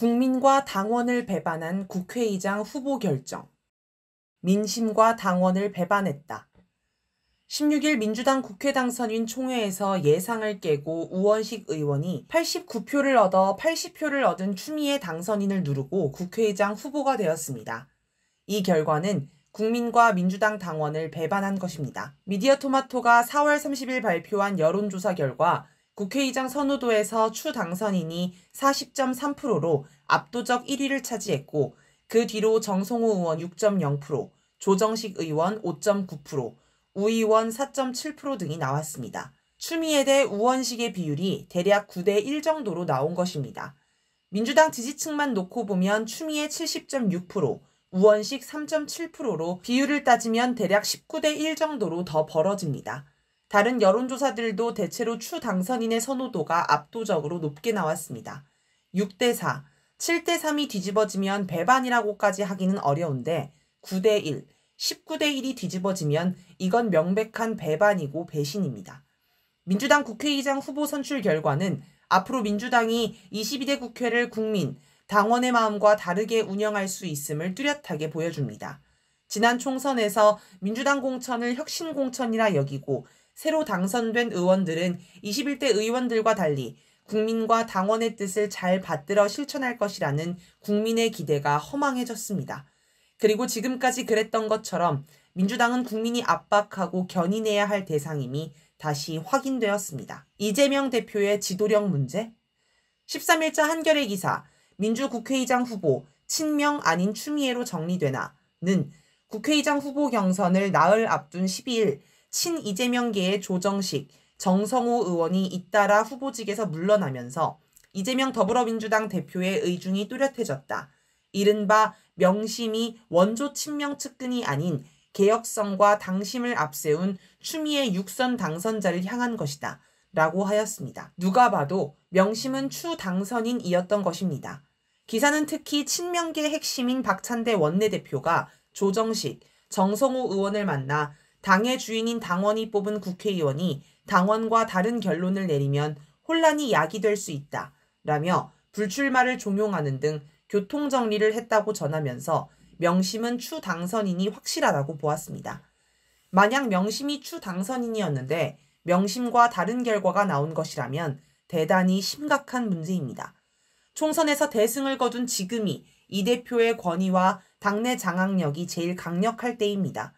국민과 당원을 배반한 국회의장 후보 결정. 민심과 당원을 배반했다. 16일 민주당 국회 당선인 총회에서 예상을 깨고 우원식 의원이 89표를 얻어 80표를 얻은 추미애 당선인을 누르고 국회의장 후보가 되었습니다. 이 결과는 국민과 민주당 당원을 배반한 것입니다. 미디어 토마토가 4월 30일 발표한 여론조사 결과 국회의장 선호도에서 추 당선인이 40.3%로 압도적 1위를 차지했고 그 뒤로 정성호 의원 6.0%, 조정식 의원 5.9%, 우의원 4.7% 등이 나왔습니다. 추미애 대 우원식의 비율이 대략 9대 1 정도로 나온 것입니다. 민주당 지지층만 놓고 보면 추미애 70.6%, 우원식 3.7%로 비율을 따지면 대략 19대 1 정도로 더 벌어집니다. 다른 여론조사들도 대체로 추 당선인의 선호도가 압도적으로 높게 나왔습니다. 6대 4, 7대 3이 뒤집어지면 배반이라고까지 하기는 어려운데 9대 1, 19대 1이 뒤집어지면 이건 명백한 배반이고 배신입니다. 민주당 국회의장 후보 선출 결과는 앞으로 민주당이 22대 국회를 국민, 당원의 마음과 다르게 운영할 수 있음을 뚜렷하게 보여줍니다. 지난 총선에서 민주당 공천을 혁신 공천이라 여기고 새로 당선된 의원들은 21대 의원들과 달리 국민과 당원의 뜻을 잘 받들어 실천할 것이라는 국민의 기대가 허망해졌습니다. 그리고 지금까지 그랬던 것처럼 민주당은 국민이 압박하고 견인해야 할 대상임이 다시 확인되었습니다. 이재명 대표의 지도력 문제? 13일자 한겨레 기사, 민주국회의장 후보, 친명 아닌 추미애로 정리되나는 국회의장 후보 경선을 나흘 앞둔 12일 친이재명계의 조정식, 정성호 의원이 잇따라 후보직에서 물러나면서 이재명 더불어민주당 대표의 의중이 뚜렷해졌다. 이른바 명심이 원조 친명 측근이 아닌 개혁성과 당심을 앞세운 추미애 육선 당선자를 향한 것이다. 라고 하였습니다. 누가 봐도 명심은 추 당선인이었던 것입니다. 기사는 특히 친명계 핵심인 박찬대 원내대표가 조정식, 정성호 의원을 만나 당의 주인인 당원이 뽑은 국회의원이 당원과 다른 결론을 내리면 혼란이 야기될 수 있다. 라며 불출마를 종용하는 등 교통정리를 했다고 전하면서 명심은 추 당선인이 확실하다고 보았습니다. 만약 명심이 추 당선인이었는데 명심과 다른 결과가 나온 것이라면 대단히 심각한 문제입니다. 총선에서 대승을 거둔 지금이 이 대표의 권위와 당내 장악력이 제일 강력할 때입니다.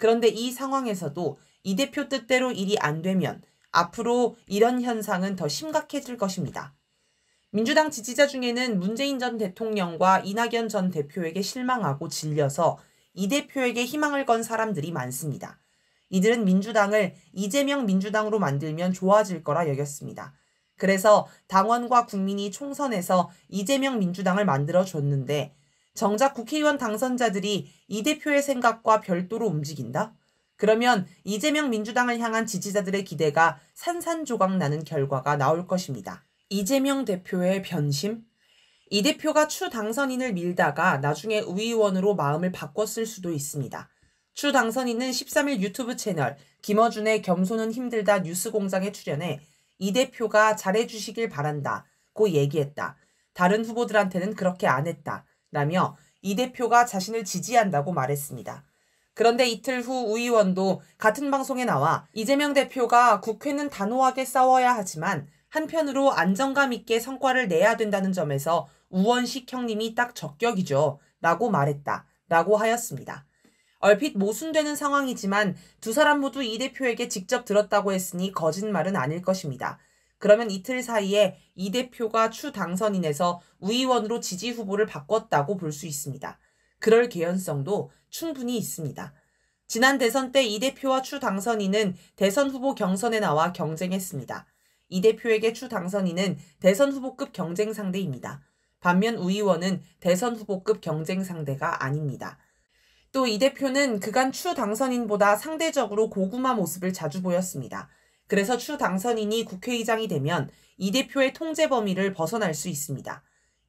그런데 이 상황에서도 이 대표 뜻대로 일이 안 되면 앞으로 이런 현상은 더 심각해질 것입니다. 민주당 지지자 중에는 문재인 전 대통령과 이낙연 전 대표에게 실망하고 질려서 이 대표에게 희망을 건 사람들이 많습니다. 이들은 민주당을 이재명 민주당으로 만들면 좋아질 거라 여겼습니다. 그래서 당원과 국민이 총선에서 이재명 민주당을 만들어 줬는데 정작 국회의원 당선자들이 이 대표의 생각과 별도로 움직인다? 그러면 이재명 민주당을 향한 지지자들의 기대가 산산조각 나는 결과가 나올 것입니다. 이재명 대표의 변심? 이 대표가 추 당선인을 밀다가 나중에 의원으로 마음을 바꿨을 수도 있습니다. 추 당선인은 13일 유튜브 채널 김어준의 겸손은 힘들다 뉴스공장에 출연해 이 대표가 잘해주시길 바란다. 고 얘기했다. 다른 후보들한테는 그렇게 안 했다. 라며 이 대표가 자신을 지지한다고 말했습니다. 그런데 이틀 후 우 의원도 같은 방송에 나와 이재명 대표가 국회는 단호하게 싸워야 하지만 한편으로 안정감 있게 성과를 내야 된다는 점에서 우원식 형님이 딱 적격이죠. 라고 말했다. 라고 하였습니다. 얼핏 모순되는 상황이지만 두 사람 모두 이 대표에게 직접 들었다고 했으니 거짓말은 아닐 것입니다. 그러면 이틀 사이에 이 대표가 추 당선인에서 우의원으로 지지 후보를 바꿨다고 볼 수 있습니다. 그럴 개연성도 충분히 있습니다. 지난 대선 때 이 대표와 추 당선인은 대선 후보 경선에 나와 경쟁했습니다. 이 대표에게 추 당선인은 대선 후보급 경쟁 상대입니다. 반면 우의원은 대선 후보급 경쟁 상대가 아닙니다. 또 이 대표는 그간 추 당선인보다 상대적으로 고구마 모습을 자주 보였습니다. 그래서 추 당선인이 국회의장이 되면 이 대표의 통제 범위를 벗어날 수 있습니다.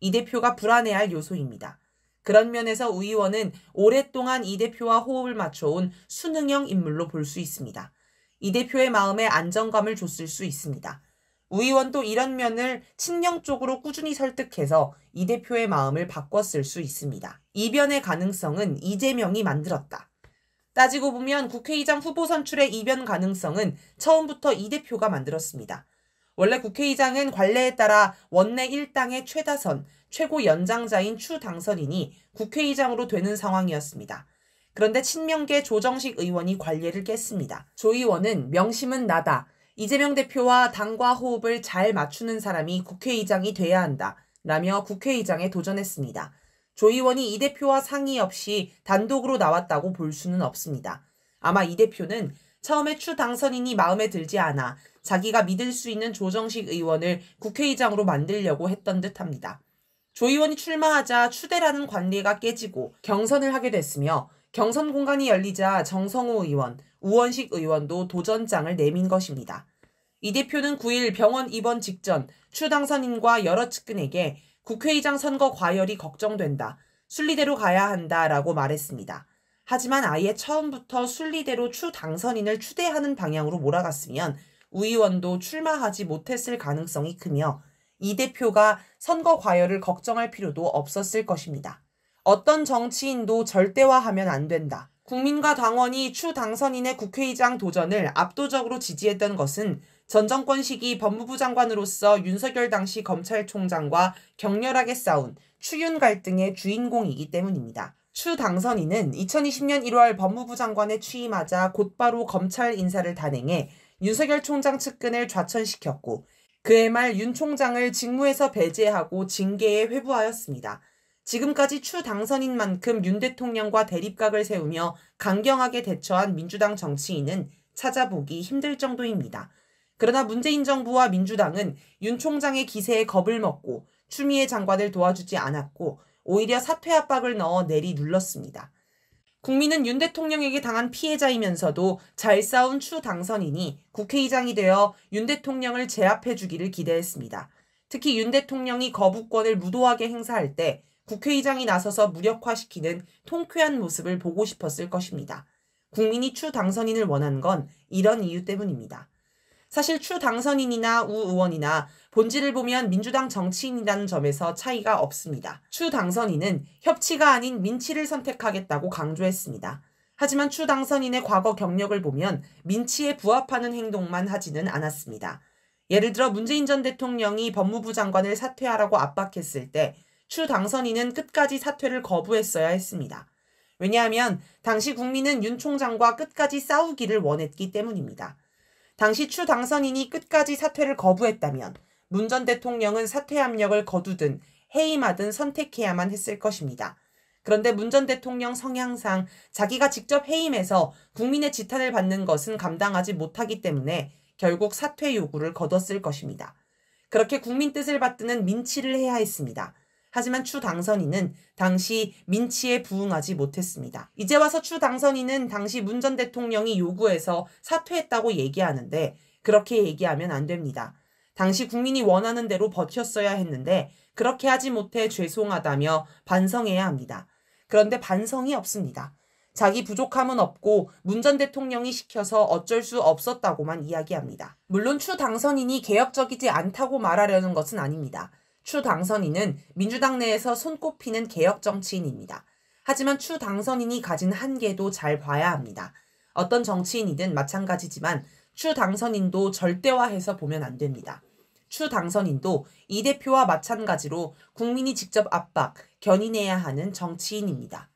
이 대표가 불안해할 요소입니다. 그런 면에서 우의원은 오랫동안 이 대표와 호흡을 맞춰온 순응형 인물로 볼 수 있습니다. 이 대표의 마음에 안정감을 줬을 수 있습니다. 우의원도 이런 면을 친명 쪽으로 꾸준히 설득해서 이 대표의 마음을 바꿨을 수 있습니다. 이변의 가능성은 이재명이 만들었다. 따지고 보면 국회의장 후보 선출의 이변 가능성은 처음부터 이 대표가 만들었습니다. 원래 국회의장은 관례에 따라 원내 1당의 최다선, 최고 연장자인 추 당선인이 국회의장으로 되는 상황이었습니다. 그런데 친명계 조정식 의원이 관례를 깼습니다. 조 의원은 명심은 나다. 이재명 대표와 당과 호흡을 잘 맞추는 사람이 국회의장이 돼야 한다. 라며 국회의장에 도전했습니다. 조 의원이 이 대표와 상의 없이 단독으로 나왔다고 볼 수는 없습니다. 아마 이 대표는 처음에 추 당선인이 마음에 들지 않아 자기가 믿을 수 있는 조정식 의원을 국회의장으로 만들려고 했던 듯 합니다. 조 의원이 출마하자 추대라는 관례가 깨지고 경선을 하게 됐으며 경선 공간이 열리자 정성호 의원, 우원식 의원도 도전장을 내민 것입니다. 이 대표는 9일 병원 입원 직전 추 당선인과 여러 측근에게 국회의장 선거 과열이 걱정된다. 순리대로 가야 한다. 라고 말했습니다. 하지만 아예 처음부터 순리대로 추 당선인을 추대하는 방향으로 몰아갔으면 우 의원도 출마하지 못했을 가능성이 크며 이 대표가 선거 과열을 걱정할 필요도 없었을 것입니다. 어떤 정치인도 절대화하면 안 된다. 국민과 당원이 추 당선인의 국회의장 도전을 압도적으로 지지했던 것은 전 정권 시기 법무부 장관으로서 윤석열 당시 검찰총장과 격렬하게 싸운 추윤 갈등의 주인공이기 때문입니다. 추 당선인은 2020년 1월 법무부 장관에 취임하자 곧바로 검찰 인사를 단행해 윤석열 총장 측근을 좌천시켰고 그의말 윤 총장을 직무에서 배제하고 징계에 회부하였습니다. 지금까지 추 당선인만큼 윤 대통령과 대립각을 세우며 강경하게 대처한 민주당 정치인은 찾아보기 힘들 정도입니다. 그러나 문재인 정부와 민주당은 윤 총장의 기세에 겁을 먹고 추미애 장관을 도와주지 않았고 오히려 사퇴 압박을 넣어 내리 눌렀습니다. 국민은 윤 대통령에게 당한 피해자이면서도 잘 싸운 추 당선인이 국회의장이 되어 윤 대통령을 제압해 주기를 기대했습니다. 특히 윤 대통령이 거부권을 무도하게 행사할 때 국회의장이 나서서 무력화시키는 통쾌한 모습을 보고 싶었을 것입니다. 국민이 추 당선인을 원한 건 이런 이유 때문입니다. 사실 추 당선인이나 우 의원이나 본질을 보면 민주당 정치인이라는 점에서 차이가 없습니다. 추 당선인은 협치가 아닌 민치를 선택하겠다고 강조했습니다. 하지만 추 당선인의 과거 경력을 보면 민치에 부합하는 행동만 하지는 않았습니다. 예를 들어 문재인 전 대통령이 법무부 장관을 사퇴하라고 압박했을 때 추 당선인은 끝까지 사퇴를 거부했어야 했습니다. 왜냐하면 당시 국민은 윤 총장과 끝까지 싸우기를 원했기 때문입니다. 당시 추 당선인이 끝까지 사퇴를 거부했다면 문 전 대통령은 사퇴 압력을 거두든 해임하든 선택해야만 했을 것입니다. 그런데 문 전 대통령 성향상 자기가 직접 해임해서 국민의 지탄을 받는 것은 감당하지 못하기 때문에 결국 사퇴 요구를 거뒀을 것입니다. 그렇게 국민 뜻을 받드는 민치를 해야 했습니다. 하지만 추 당선인은 당시 민치에 부응하지 못했습니다. 이제 와서 추 당선인은 당시 문 전 대통령이 요구해서 사퇴했다고 얘기하는데 그렇게 얘기하면 안 됩니다. 당시 국민이 원하는 대로 버텼어야 했는데 그렇게 하지 못해 죄송하다며 반성해야 합니다. 그런데 반성이 없습니다. 자기 부족함은 없고 문 전 대통령이 시켜서 어쩔 수 없었다고만 이야기합니다. 물론 추 당선인이 개혁적이지 않다고 말하려는 것은 아닙니다. 추 당선인은 민주당 내에서 손꼽히는 개혁 정치인입니다. 하지만 추 당선인이 가진 한계도 잘 봐야 합니다. 어떤 정치인이든 마찬가지지만 추 당선인도 절대화해서 보면 안 됩니다. 추 당선인도 이 대표와 마찬가지로 국민이 직접 압박, 견인해야 하는 정치인입니다.